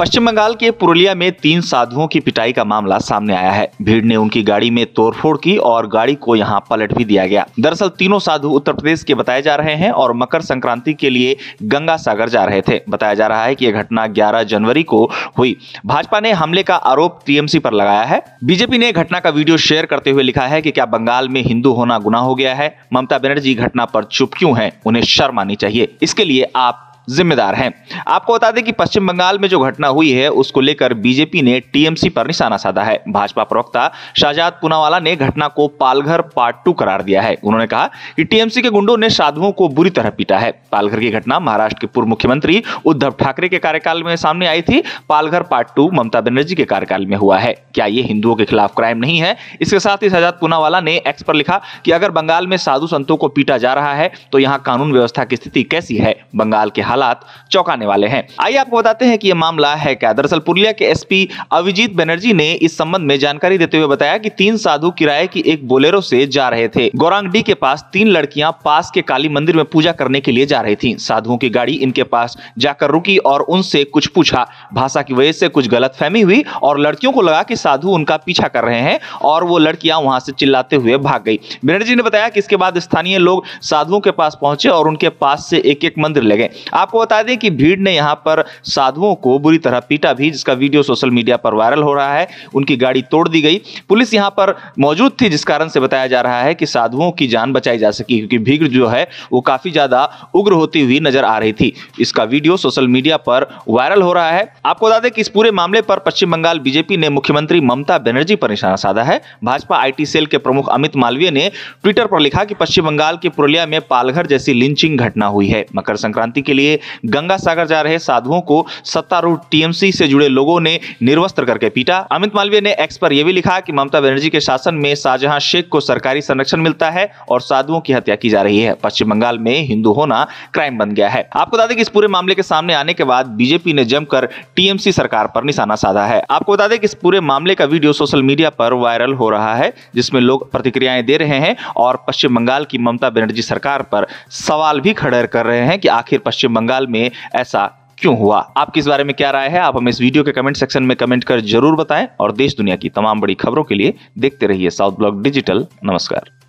पश्चिम बंगाल के पुरुलिया में तीन साधुओं की पिटाई का मामला सामने आया है भीड़ ने उनकी गाड़ी में तोड़फोड़ की और गाड़ी को यहाँ पलट भी दिया गया दरअसल तीनों साधु उत्तर प्रदेश के बताए जा रहे हैं और मकर संक्रांति के लिए गंगा सागर जा रहे थे बताया जा रहा है की यह घटना ग्यारह जनवरी को हुई भाजपा ने हमले का आरोप टीएमसी पर लगाया है बीजेपी ने घटना का वीडियो शेयर करते हुए लिखा है की क्या बंगाल में हिंदू होना गुना हो गया है ममता बनर्जी घटना पर चुप क्यों है उन्हें शर्म आनी चाहिए इसके लिए आप जिम्मेदार हैं आपको बता दें कि पश्चिम बंगाल में जो घटना हुई है उसको लेकर बीजेपी ने टीएमसी पर निशाना साधा है भाजपा प्रवक्ता शाहजाद पुनावाला ने घटना को पालघर पार्ट टू करार दिया है उन्होंने कहा कि टीएमसी के गुंडों ने साधुओं को बुरी तरह पीटा है पालघर की घटना महाराष्ट्र के पूर्व मुख्यमंत्री उद्धव ठाकरे के कार्यकाल में सामने आई थी पालघर पार्ट टू ममता बनर्जी के कार्यकाल में हुआ है क्या ये हिंदुओं के खिलाफ क्राइम नहीं है इसके साथ ही शाहजाद पुनावाला ने एक्स पर लिखा कि अगर बंगाल में साधु संतों को पीटा जा रहा है तो यहाँ कानून व्यवस्था की स्थिति कैसी है बंगाल के हालात चौंकाने वाले हैं आइए आपको बताते हैं कि यह मामला है क्या दरअसल पुरुलिया के एसपी अभिजीत बनर्जी ने इस संबंध में जानकारी देते हुए बताया कि तीन साधु किराए की एक बोलेरो से जा रहे थे गौरांगडी के पास तीन लड़कियां पास के काली मंदिर में पूजा करने के लिए जा रही थी साधुओं की गाड़ी इनके पास जाकर रुकी और उनसे कुछ पूछा भाषा की वजह से कुछ गलत फहमी हुई और लड़कियों को लगा कि साधु उनका पीछा कर रहे हैं और वो लड़कियां वहां से चिल्लाते हुए भाग गई बनर्जी ने बताया कि इसके बाद स्थानीय लोग साधुओं के पास पहुंचे और उनके पास से एक एक मंदिर ले गए आपको बता दें कि भीड़ ने यहाँ पर साधुओं को बुरी तरह पीटा भी जिसका वीडियो सोशल मीडिया पर वायरल हो रहा है उनकी गाड़ी तोड़ दी गई पुलिस यहाँ पर मौजूद थी जिस कारण से बताया जा रहा है कि साधुओं की जान बचाई जा सकी क्योंकि भीड़ जो है वो काफी ज्यादा उग्र होती हुई नजर आ रही थी इसका वीडियो सोशल मीडिया पर वायरल हो रहा है आपको बता दें कि इस पूरे मामले पर पश्चिम बंगाल बीजेपी ने मुख्यमंत्री ममता बनर्जी पर निशाना साधा है भाजपा आईटी सेल के प्रमुख अमित मालवीय ने ट्विटर पर लिखा कि पश्चिम बंगाल के पुरुलिया में पालघर जैसी लिंचिंग घटना हुई है मकर संक्रांति के लिए लिए गंगा सागर जा रहे साधुओं को सत्तारूढ़ टीएमसी से जुड़े लोगों ने निर्वस्त्र करके पीटा अमित मालवीय ने एक्स पर यह भी लिखा कि ममता बनर्जी के शासन में शाहजहां शेख को सरकारी संरक्षण मिलता है और साधुओं की हत्या की जा रही है पश्चिम बंगाल में हिंदू होना क्राइम बन गया है आपको बता दें कि इस पूरे मामले के सामने आने के बाद बीजेपी ने जमकर टीएमसी सरकार पर निशाना साधा है आपको बता दें कि इस पूरे मामले का वीडियो सोशल मीडिया पर वायरल हो रहा है जिसमें लोग प्रतिक्रियाएं दे रहे हैं और पश्चिम बंगाल की ममता बनर्जी सरकार पर सवाल भी खड़े कर रहे हैं कि आखिर पश्चिम बंगाल में ऐसा क्यों हुआ आपके इस बारे में क्या राय है आप हमें इस वीडियो के कमेंट सेक्शन में कमेंट कर जरूर बताएं और देश दुनिया की तमाम बड़ी खबरों के लिए देखते रहिए साउथ ब्लॉग डिजिटल नमस्कार